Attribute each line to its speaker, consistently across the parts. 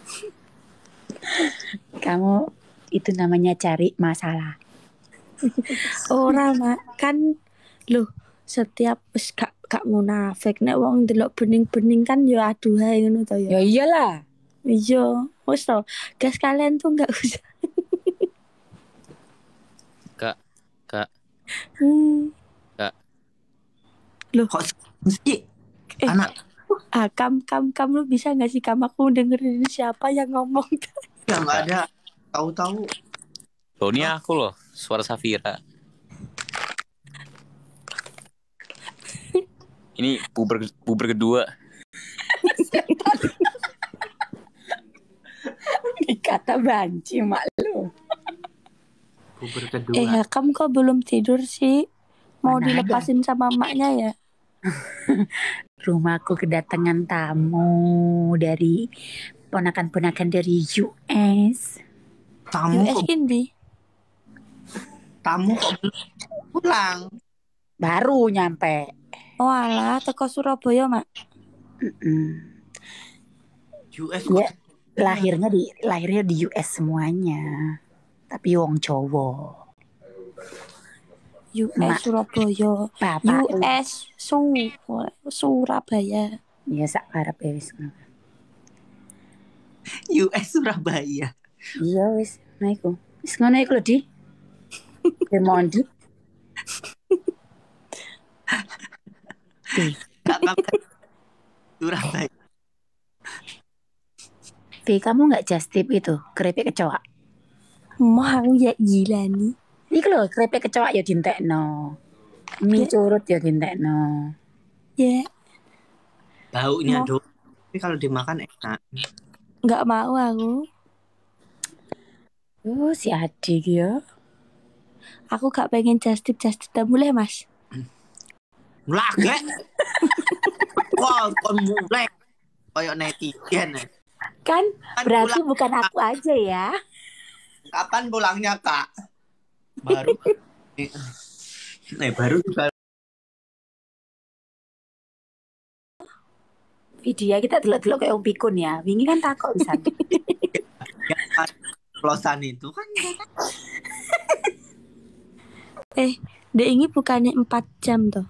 Speaker 1: Kamu itu namanya cari masalah. Orang Mak. Kan loh, setiap wis gak gak munafik nek wong delok bening-bening kan ya aduh ae ngono to ya. Ya iyalah. Iya, wis to. Gas kalian tuh gak usah. kak, Kak. Hmm. Kak. Loh, kok sih eh. anak ah kam kam kam lu bisa nggak sih kam aku dengerin siapa yang ngomong ya nggak ada tahu-tahu Tony aku loh suara Safira ini puber puber kedua dikata banci malu puber kedua eh ya, kam kok belum tidur sih mau Mana dilepasin ada? sama maknya ya rumahku kedatangan tamu dari ponakan-ponakan dari US. Tamu US Indi. Tamu pulang? Baru nyampe. Oh alah, teko Surabaya, Mak. Mm US ya, lahirnya di lahirnya di US semuanya. Tapi wong cowok. US Mak. Surabaya Bapak US Su Surabaya iya sak karep e wis US Surabaya iya wis naiku wis ngono iku lho di Demondi Surabaya Pi, kamu nggak just tip itu keripik kecoa? Mau ya gila nih. Ini lho kripik kecoa ya dientekno. no, yeah. curut ya no. Ya. Yeah. Baunya no. doang. Tapi kalau dimakan enak. Enggak mau aku. Oh, si adik ya. Aku gak pengen just tip just tip mulai, Mas. Mulai. Wah, kon mulai. Kayak netizen. Kan, kan berarti bulang. bukan aku aja ya. Kapan pulangnya, Kak? baru nah baru juga video kita delok-delok kayak Om Pikun ya. Wingi kan takut bisa. pelosan itu kan. eh, deh ini bukannya empat jam tuh.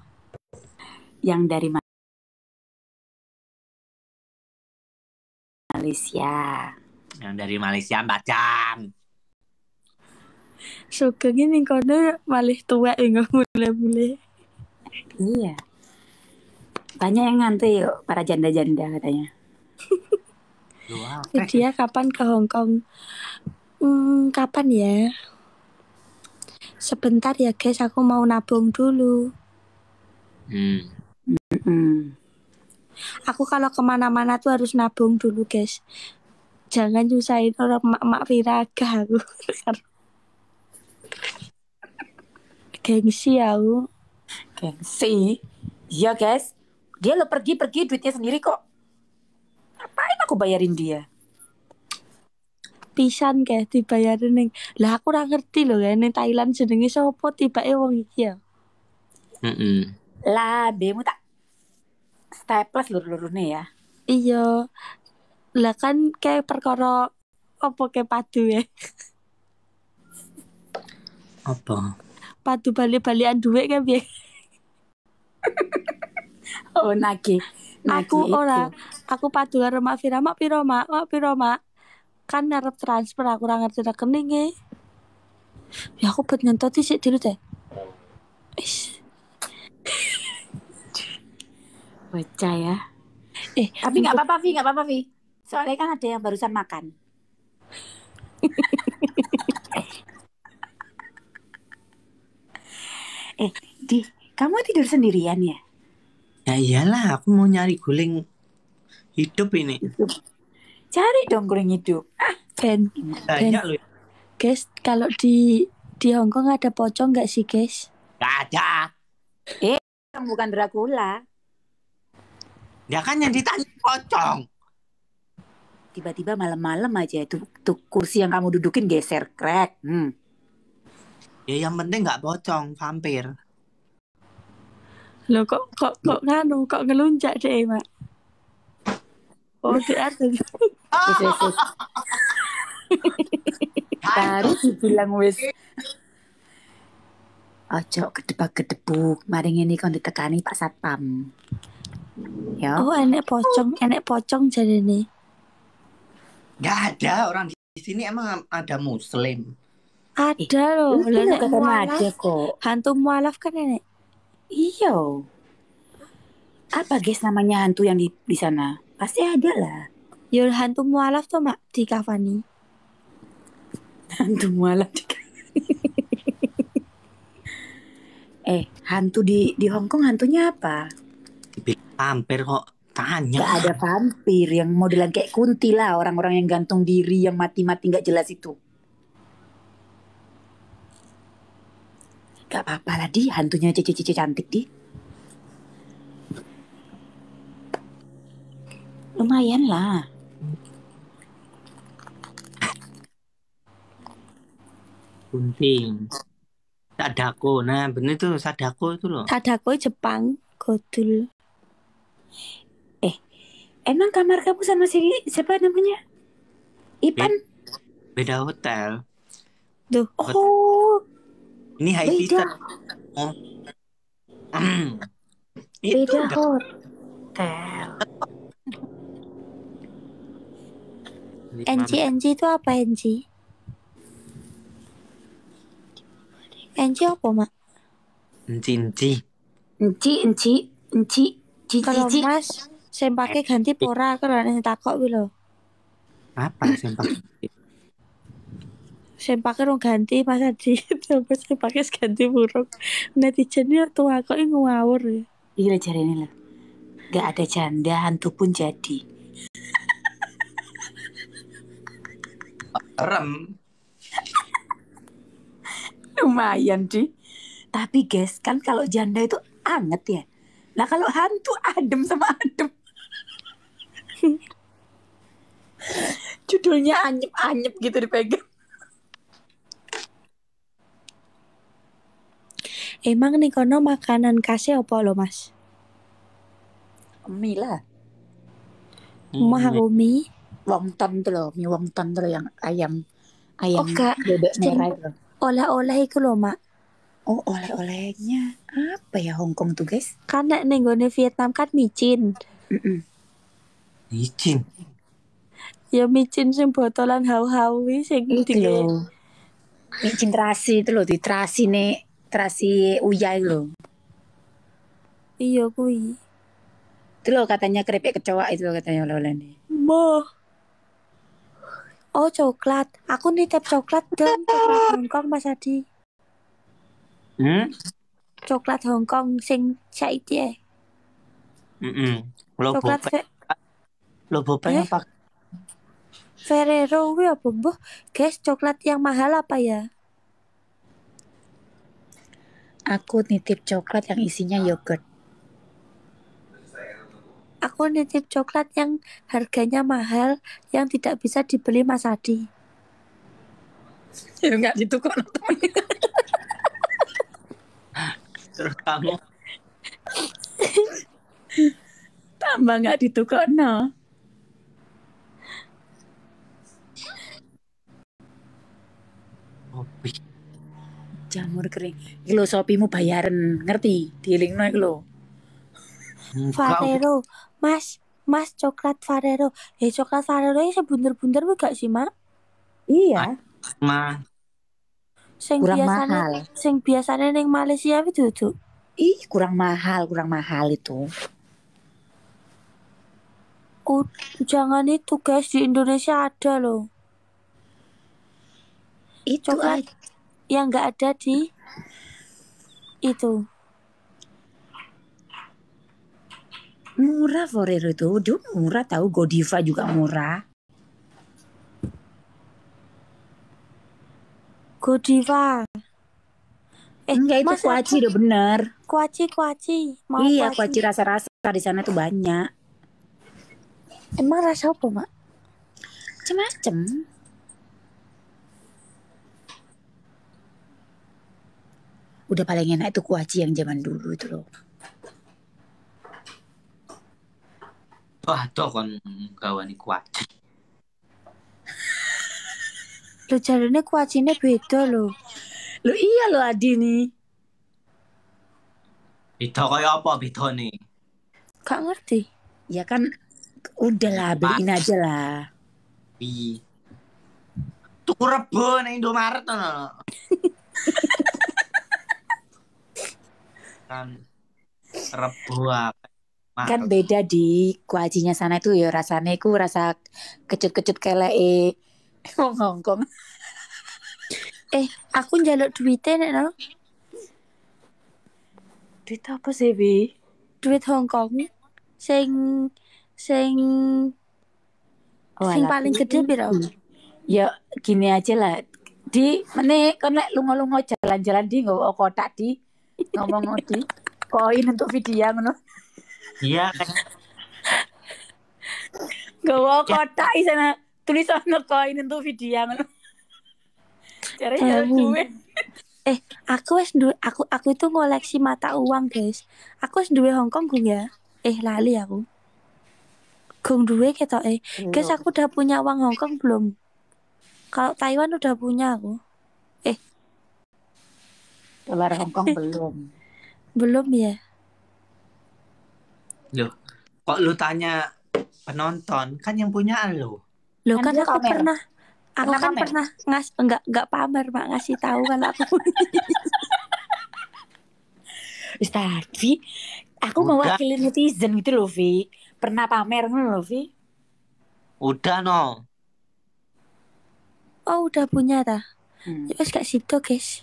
Speaker 1: Yang dari Malaysia. Yang dari Malaysia empat jam. Sugeng ning kono malih tua ya, nggak boleh boleh Iya. Banyak yang ngantri yuk ya, para janda-janda katanya. Wow. Dia kapan ke Hong Kong? Hmm, kapan ya? Sebentar ya guys, aku mau nabung dulu. Hmm. hmm Aku kalau kemana-mana tuh harus nabung dulu guys. Jangan nyusahin orang mak-mak viraga aku. Gengsi ya lu Gengsi? Iya guys. Dia lo pergi-pergi duitnya sendiri kok. Ngapain aku bayarin dia? Pisan kayak dibayarin neng. Lah aku nggak ngerti loh ya neng Thailand sopo tiba tiba wong iki ya. Mm -mm. Lah bemu tak staples lur nih ya. Iya. Lah kan kayak perkara apa kayak padu ya. Apa? padu balik-balikan duit kan biar oh nagi aku orang, ora aku padu karo Mak Vira Mak piro Mak Mak piro Mak kan narap transfer aku ora ngerti rekeninge ya aku buat nyentot sih dulu deh baca ya eh tapi nggak apa-apa Vi nggak apa-apa Vi soalnya kan ada yang barusan makan Kamu tidur sendirian ya? Ya iyalah, aku mau nyari guling hidup ini. Cari dong guling hidup. Ah, Ben. Banyak loh. Ya. Guys, kalau di di Hong Kong ada pocong nggak sih, guys? Gak ada. Eh, bukan Dracula. Ya kan yang ditanya pocong. Tiba-tiba malam-malam aja itu tuh kursi yang kamu dudukin geser krek. Hmm. Ya yang penting nggak pocong, vampir. Loh kok kok kok nganu kok ngelunjak deh, Mak. Oh, DR Baru dibilang wis. Ojo kedebak kedebuk, mari ini kau ditekani Pak Satpam. Ya. Oh, enek pocong, enek pocong jadi nih. Gak ada orang di sini emang ada muslim. Ada eh, loh, eh, lho, lho, lho, lho, lho, lho, lho, lho, Iya. Oh. Apa guys namanya hantu yang di, di sana? Pasti ada lah. Ya hantu mualaf tuh mak di kafani. Hantu mualaf di kafani. eh, hantu di di Hong Kong hantunya apa? vampir kok tanya. Gak ada vampir yang modelan kayak kunti lah orang-orang yang gantung diri yang mati-mati nggak -mati jelas itu. Gak apa-apa lah di hantunya cici-cici cantik di. Lumayan lah. Gunting. Sadako. Nah, bener tuh Sadako itu loh. Sadako Jepang, godul. Eh, emang kamar kamu sama si siapa namanya? Ipan? Beda hotel. Duh. Oh, ini high beda. Oh. Beda Itu beda hotel. NG NG itu apa NG? NG apa mak? NG NG NG NG NG NG Kalau mas sempake ganti pora kalau nanti takok wih lo. Apa sempak? saya pakai rong ganti pas Adi apa saya pakai ganti buruk netizen itu tua kok ngawur ya iya cari ini lah. nggak ada janda hantu pun jadi rem lumayan sih tapi guys kan kalau janda itu anget ya nah kalau hantu adem sama adem judulnya anyep-anyep gitu dipegang Emang nih kono makanan khasnya apa lo mas? Mie lah. Hmm, Mah aku mie. Wonton tuh lo, mie wonton tuh yang ayam oh, ayam oh, kak. bebek merah itu. Olah-olah itu lo mak. Oh oleh-olehnya apa ya Hongkong tuh guys? Karena nenggone Vietnam kan micin. Mm -mm. Micin. Ya micin sing botolan hau-hau sing digawe. Micin terasi itu loh di terasi nih terasi uyai lo. Iya kui. Itu lo katanya keripik kecoa itu lo katanya lo lani Boh. Oh coklat, aku nitip coklat dong coklat Hongkong Mas Adi. Hmm? Coklat Hongkong sing cai ya. Eh. Mm -mm. Lo coklat bope. Lo bope eh? apa? Ferrero wih apa, Guys, coklat yang mahal apa ya? Aku nitip coklat yang isinya yogurt. Aku nitip coklat yang harganya mahal, yang tidak bisa dibeli Mas Adi. Ya enggak ditukar Terus kamu tambah enggak ditukar no. jamur kering. kilo sopimu bayaran, ngerti? Dielingno iki lo hmm, Farero, Mas, Mas coklat Farero. Ya coklat Farero ini sebunder-bunder gak sih, Mak? Iya. Ma. Nah, nah. Sing kurang biasanya, mahal. Sing biasanya neng Malaysia itu tuh. Ih, kurang mahal, kurang mahal itu. Oh, jangan itu guys di Indonesia ada loh. Itu coklat, yang nggak ada di itu murah forer itu udah murah tahu Godiva juga murah Godiva eh enggak itu kuaci udah bener kuaci kuaci mau iya kuaci rasa-rasa di sana tuh banyak emang rasa apa mak macam-macam udah paling enak itu kuaci yang zaman dulu itu loh wah tuh kan gawani kuaci lo jalannya kuacinya beda lo lo iya lo adi nih beda kayak apa beda nih kak ngerti ya kan udahlah beliin aja lah tuh rebo nang Indomaret ngono Kan makan rebo apa kan beda di kuajinya sana itu ya rasanya itu rasa kecut-kecut kayak e Hongkong eh aku njaluk duitnya nih no duit apa sih bi duit Hongkong sing sing oh, sing paling gede biro hmm. ya gini aja lah di mana kon lek lunga-lunga jalan-jalan di kok kotak di ngomong ngodi koin untuk video ngono iya mau ya. kota di sana tulisan koin untuk video ngono cara ya duit eh aku es dulu aku aku itu ngoleksi mata uang guys aku es duwe Hongkong gue ya eh lali aku gong duwe ketok eh iya. guys aku udah punya uang Hongkong belum kalau Taiwan udah punya aku Dolar Hongkong belum. belum ya. Loh, kok lu tanya penonton? Kan yang punya lo. Lo kan, kan aku pamer. pernah
Speaker 2: aku kan pernah
Speaker 1: ngas enggak enggak pamer, mak ngasih tahu kalau aku. Tadi aku Udah. mewakili netizen gitu loh, Vi. Pernah pamer nggak loh, Vi. Udah no. Oh, udah punya dah. Hmm. Ya guys gak situ guys.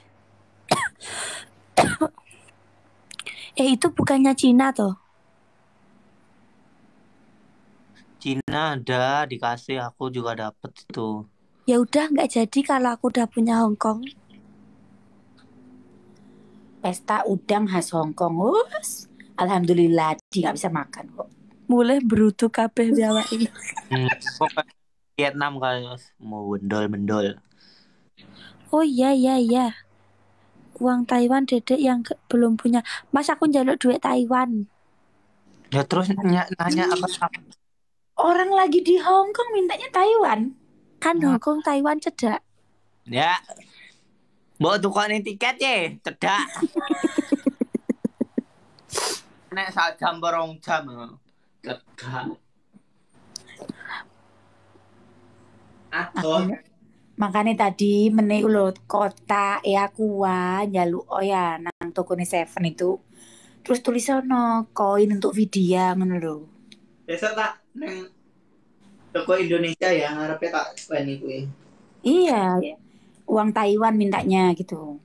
Speaker 1: eh itu bukannya Cina toh? Cina ada dikasih aku juga dapet tuh. Ya udah nggak jadi kalau aku udah punya Hong Kong. Pesta udang khas Hong Kong, us. Alhamdulillah, dia nggak bisa makan kok. Mulai berutu kape Jawa ini. Hmm, Vietnam kali, mau bendol-bendol. Oh iya iya iya uang Taiwan dedek yang ke, belum punya mas aku njaluk duit Taiwan ya terus nanya, nanya apa apa orang lagi di Hong Kong mintanya Taiwan kan nah. Hong Kong Taiwan cedak ya bawa tukokin tiket ya cedak nek saat jam berong jam cedak atau Makanya tadi meni ulut kota ya e kuwa njaluk oh ya nang toko ni Seven itu. Terus tulis no koin untuk video ngono lho. Besok tak neng toko Indonesia ya ngarepe tak ini kuwi. Ya. Iya, uang Taiwan mintanya gitu.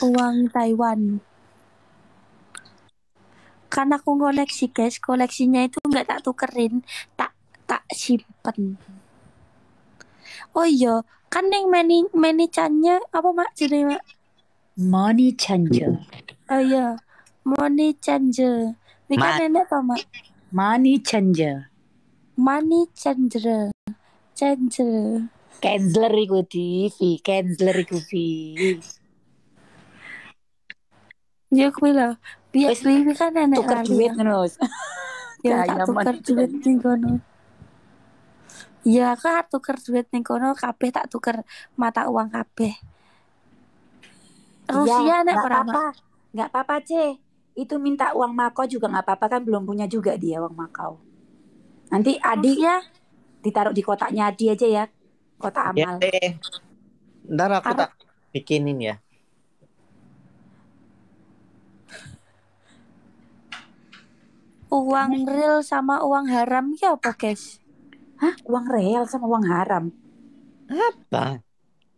Speaker 1: Uang Taiwan. Karena aku koleksi guys, koleksinya itu nggak tak tukerin, tak tak simpen oh iya kan yang mani mani canya apa mak jadi mak money changer oh iya money changer ini kan Ma kan enak apa mak money changer money changer changer Canceler iku TV, Vi, canceler iku TV. Ya kuwi lho. Biar kan enak Tuker duit ngono.
Speaker 2: Ya, ya tuker
Speaker 1: duit ning kono. Iya, kak tuker duit nih kono kabeh tak tuker mata uang kabeh. Iya, Rusia ya, nek ora apa. Enggak apa-apa, C. Itu minta uang Makau juga enggak apa-apa kan belum punya juga dia uang Makau. Nanti Adi ya ditaruh di kotaknya Adi aja ya. Kotak ya, amal. Ya, deh. Ntar aku apa? tak bikinin ya. Uang real sama uang haram ya apa, guys? Hah? Uang real sama uang haram? Apa?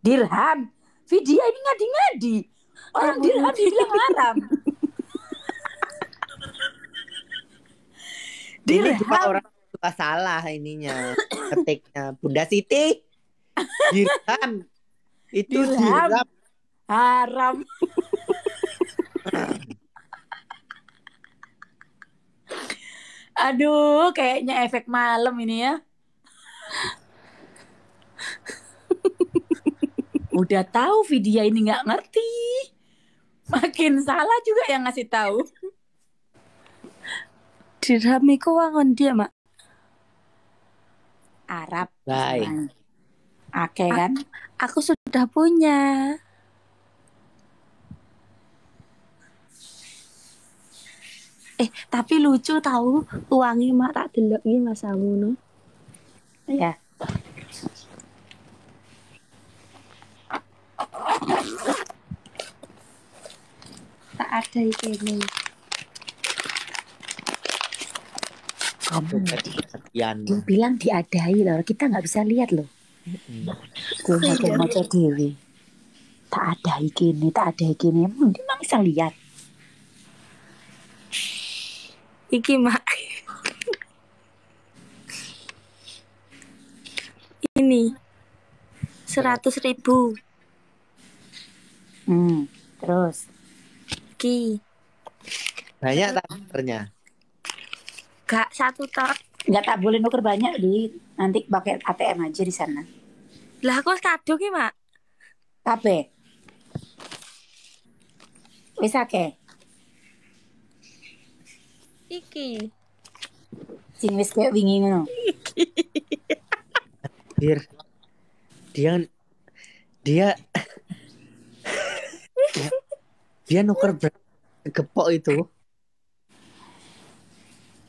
Speaker 1: Dirham. Vidya ini ngadi-ngadi. Orang oh, dirham dibilang haram. dirham. Ini cuma orang suka salah ininya. Ketiknya. Bunda Siti. Dirham. Itu dirham. dirham. Haram. Aduh, kayaknya efek malam ini ya. Udah tahu video ini nggak ngerti. Makin salah juga yang ngasih tahu. Dirhami keuangan dia, Mak. Arab. Baik. Oke nah. kan? aku sudah punya. Eh, tapi lucu tahu uangnya mak tak delok iki Mas Amuno. Iya. Tak ada ini. Kamu Dia bilang diadai loh, kita nggak bisa lihat loh. Gue mau dewi. Tak ada ini, tak ada ini. Emang dia nggak bisa lihat. Iki mak seratus ribu hmm terus ki banyak tukernya gak satu tok Gak tak boleh nuker banyak di nanti pakai ATM aja di sana lah aku kado ki mak kape Bisa ke? iki sing wis kayak wingi ngono. Anjir dia dia dia, nuker gepok itu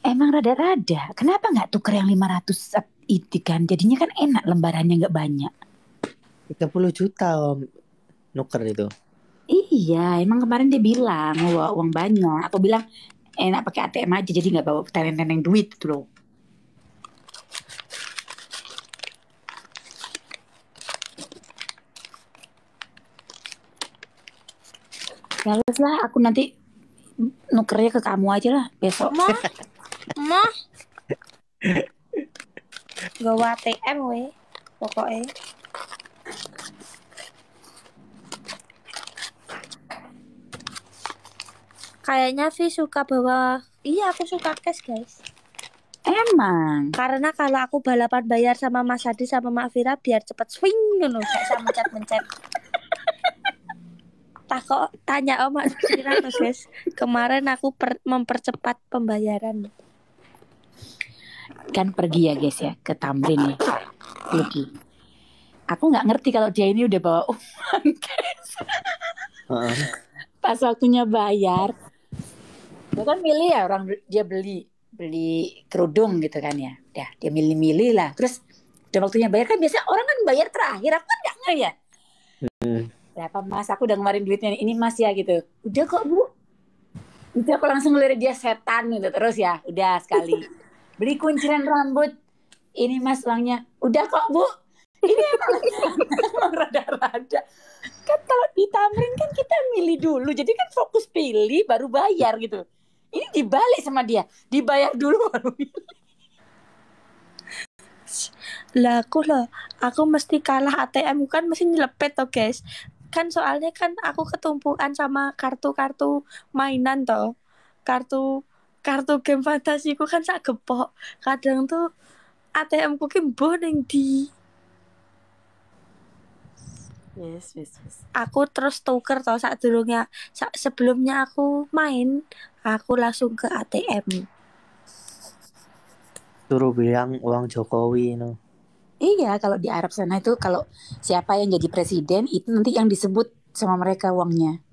Speaker 1: emang rada-rada kenapa nggak tuker yang 500 itu kan jadinya kan enak lembarannya nggak banyak 30 juta om nuker itu iya emang kemarin dia bilang wah uang banyak atau bilang enak pakai ATM aja jadi nggak bawa teneng-teneng duit tuh gitu loh lah, aku nanti nukernya ke kamu aja lah besok. Mah, mah. Gawa ATM we, pokoknya. Kayaknya Vi suka bawa Iya aku suka cash guys Emang Karena kalau aku balapan bayar sama Mas Adi sama Mak Vira Biar cepet swing dulu Kayak sama mencet-mencet kok tanya om oh, Sira guys kemarin aku per, mempercepat pembayaran kan pergi ya guys ya ke Tamrin ya Luki aku nggak ngerti kalau dia ini udah bawa uang guys pas waktunya bayar dia kan milih ya orang dia beli beli kerudung gitu kan ya ya dia milih-milih lah terus udah waktunya bayar kan biasanya orang kan bayar terakhir aku kan nggak ngeliat ya? Hmm berapa mas aku udah ngeluarin duitnya ini mas ya gitu udah kok bu itu aku langsung ngelirik dia setan gitu terus ya udah sekali beli kunciran rambut ini mas uangnya udah kok bu ini emang rada-rada kan kalau di Tamrin kan kita milih dulu jadi kan fokus pilih baru bayar gitu ini dibalik sama dia dibayar dulu baru milih lah aku loh aku mesti kalah ATM kan mesti nyelepet tuh guys kan soalnya kan aku ketumpukan sama kartu-kartu mainan toh kartu kartu game fantasi ku kan sak gepok kadang tuh ATM ku ki mbuh di Yes, yes, yes. Aku terus tuker tau saat dulunya saat sebelumnya aku main aku langsung ke ATM. Suruh bilang uang Jokowi no. Iya, kalau di Arab sana itu kalau siapa yang jadi presiden itu nanti yang disebut sama mereka uangnya.